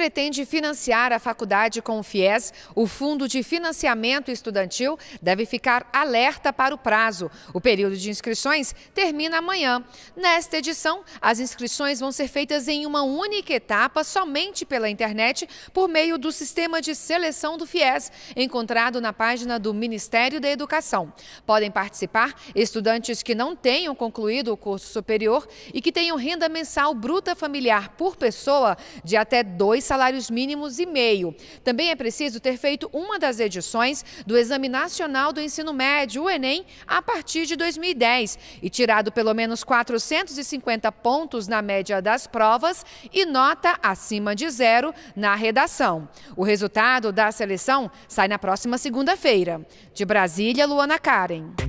pretende financiar a faculdade com o FIES, o Fundo de Financiamento Estudantil deve ficar alerta para o prazo. O período de inscrições termina amanhã. Nesta edição, as inscrições vão ser feitas em uma única etapa, somente pela internet, por meio do sistema de seleção do FIES, encontrado na página do Ministério da Educação. Podem participar estudantes que não tenham concluído o curso superior e que tenham renda mensal bruta familiar por pessoa de até dois salários mínimos e meio. Também é preciso ter feito uma das edições do Exame Nacional do Ensino Médio, o Enem, a partir de 2010 e tirado pelo menos 450 pontos na média das provas e nota acima de zero na redação. O resultado da seleção sai na próxima segunda-feira. De Brasília, Luana Karen.